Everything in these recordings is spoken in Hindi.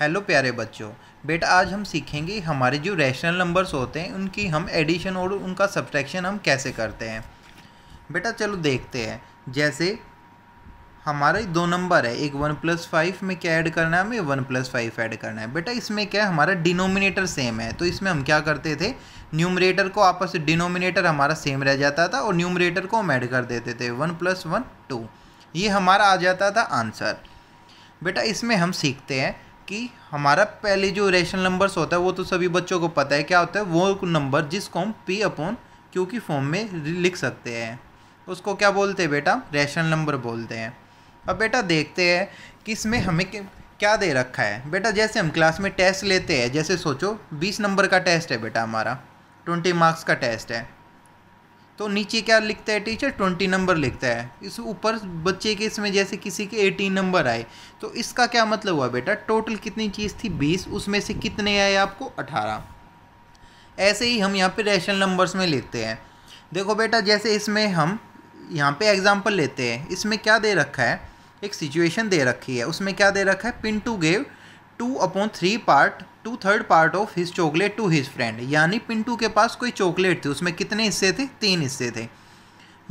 हेलो प्यारे बच्चों बेटा आज हम सीखेंगे हमारे जो रैशनल नंबर्स होते हैं उनकी हम एडिशन और उनका सब्ट्रैक्शन हम कैसे करते हैं बेटा चलो देखते हैं जैसे हमारे दो नंबर है एक वन प्लस फाइव में क्या ऐड करना है हमें वन प्लस फाइव ऐड करना है बेटा इसमें क्या है हमारा डिनोमिनेटर सेम है तो इसमें हम क्या करते थे न्यूमरेटर को आपस में डिनोमिनेटर हमारा सेम रह जाता था और न्यूमरेटर को हम ऐड कर देते थे वन प्लस वन टू ये हमारा आ जाता था आंसर बेटा इसमें हम सीखते हैं कि हमारा पहले जो रेशनल नंबर्स होता है वो तो सभी बच्चों को पता है क्या होता है वो नंबर जिसको हम पी अपॉन क्यू की फॉर्म में लिख सकते हैं उसको क्या बोलते हैं बेटा रेशनल नंबर बोलते हैं अब बेटा देखते हैं कि इसमें हमें क्या दे रखा है बेटा जैसे हम क्लास में टेस्ट लेते हैं जैसे सोचो बीस नंबर का टेस्ट है बेटा हमारा ट्वेंटी मार्क्स का टेस्ट है तो नीचे क्या लिखता है टीचर ट्वेंटी नंबर लिखता है इस ऊपर बच्चे के इसमें जैसे किसी के एटीन नंबर आए तो इसका क्या मतलब हुआ बेटा टोटल कितनी चीज़ थी बीस उसमें से कितने आए आपको अठारह ऐसे ही हम यहाँ पे रेशनल नंबर्स में लेते हैं देखो बेटा जैसे इसमें हम यहाँ पे एग्जांपल लेते हैं इसमें क्या दे रखा है एक सिचुएशन दे रखी है उसमें क्या दे रखा है Pintu gave two upon three part two third part of his chocolate to his friend यानी पिंटू के पास कोई चॉकलेट थी उसमें कितने हिस्से थे तीन हिस्से थे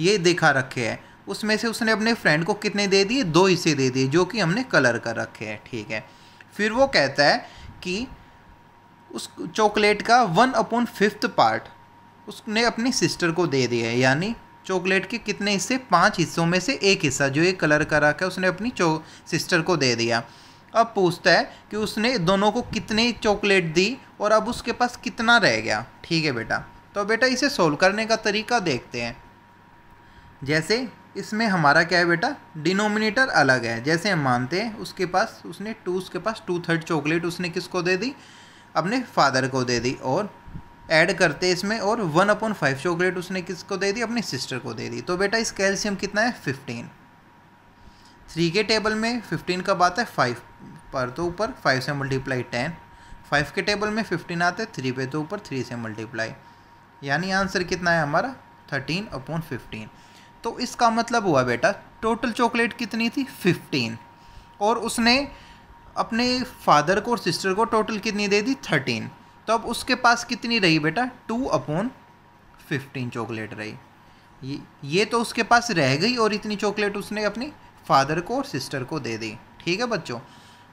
ये देखा रखे है उसमें से उसने अपने फ्रेंड को कितने दे दिए दो हिस्से दे दिए जो कि हमने कलर कर रखे हैं ठीक है फिर वो कहता है कि उस चॉकलेट का वन अपॉन फिफ्थ पार्ट उसने अपनी सिस्टर को दे दिया है यानी चॉकलेट के कितने हिस्से पाँच हिस्सों में से एक हिस्सा जो ये कलर कर रखा है उसने अपनी सिस्टर को दे दिया अब पूछता है कि उसने दोनों को कितने चॉकलेट दी और अब उसके पास कितना रह गया ठीक है बेटा तो बेटा इसे सोल्व करने का तरीका देखते हैं जैसे इसमें हमारा क्या है बेटा डिनोमिनेटर अलग है जैसे हम मानते हैं उसके पास उसने टू उसके पास टू थर्ड चॉकलेट उसने किसको दे दी अपने फादर को दे दी और ऐड करते इसमें और वन अपॉन फाइव चॉकलेट उसने किसको दे दी अपनी सिस्टर को दे दी तो बेटा इस कैल्शियम कितना है फिफ्टीन थ्री के टेबल में फिफ्टीन कब आता है फाइव पर तो ऊपर फाइव से मल्टीप्लाई टेन फाइव के टेबल में फिफ्टीन आते हैं थ्री पे तो ऊपर थ्री से मल्टीप्लाई यानी आंसर कितना है हमारा थर्टीन अपॉन फिफ्टीन तो इसका मतलब हुआ बेटा टोटल चॉकलेट कितनी थी फिफ्टीन और उसने अपने फादर को और सिस्टर को टोटल कितनी दे दी थर्टीन तो अब उसके पास कितनी रही बेटा टू अपॉन फिफ्टीन चॉकलेट रही ये ये तो उसके पास रह गई और इतनी चॉकलेट उसने अपनी फादर को और सिस्टर को दे दी ठीक है बच्चों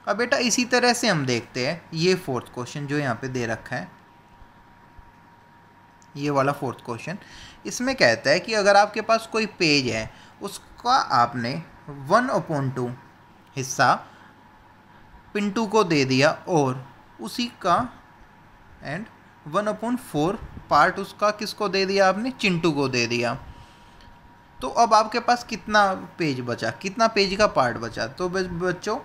अब बेटा इसी तरह से हम देखते हैं ये फोर्थ क्वेश्चन जो यहाँ पे दे रखा है ये वाला फोर्थ क्वेश्चन इसमें कहता है कि अगर आपके पास कोई पेज है उसका आपने वन अपॉन टू हिस्सा पिंटू को दे दिया और उसी का and one upon four part उसका किसको दे दिया आपने चिंटू को दे दिया तो अब आपके पास कितना पेज बचा कितना पेज का पार्ट बचा तो बच्चों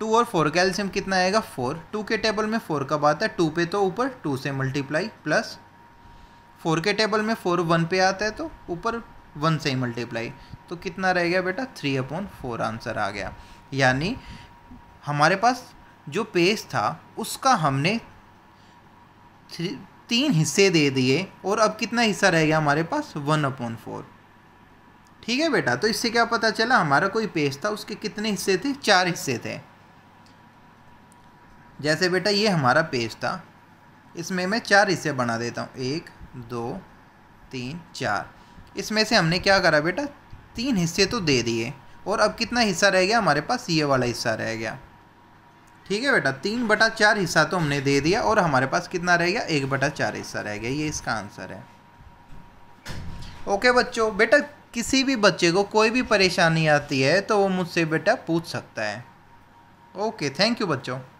टू और फोर का एल्शियम कितना आएगा फोर टू के टेबल में फोर कब आता है टू पे तो ऊपर टू से मल्टीप्लाई प्लस फोर के टेबल में फोर वन पे आता है तो ऊपर वन से ही मल्टीप्लाई तो कितना रह गया बेटा थ्री अपॉन फोर आंसर आ गया यानी हमारे पास जो पेज था उसका हमने थ्री तीन हिस्से दे दिए और अब कितना हिस्सा रह गया हमारे पास वन अपॉन फोर ठीक है बेटा तो इससे क्या पता चला हमारा कोई पेज था उसके कितने हिस्से थे चार हिस्से थे जैसे बेटा ये हमारा पेज था इसमें मैं चार हिस्से बना देता हूँ एक दो तीन चार इसमें से हमने क्या करा बेटा तीन हिस्से तो दे दिए और अब कितना हिस्सा रह गया हमारे पास ये वाला हिस्सा रह गया ठीक है बेटा तीन बटा चार हिस्सा तो हमने दे दिया और हमारे पास कितना रह गया एक बटा चार हिस्सा रह गया ये इसका आंसर है ओके बच्चों बेटा किसी भी बच्चे को कोई भी परेशानी आती है तो वो मुझसे बेटा पूछ सकता है ओके थैंक यू बच्चों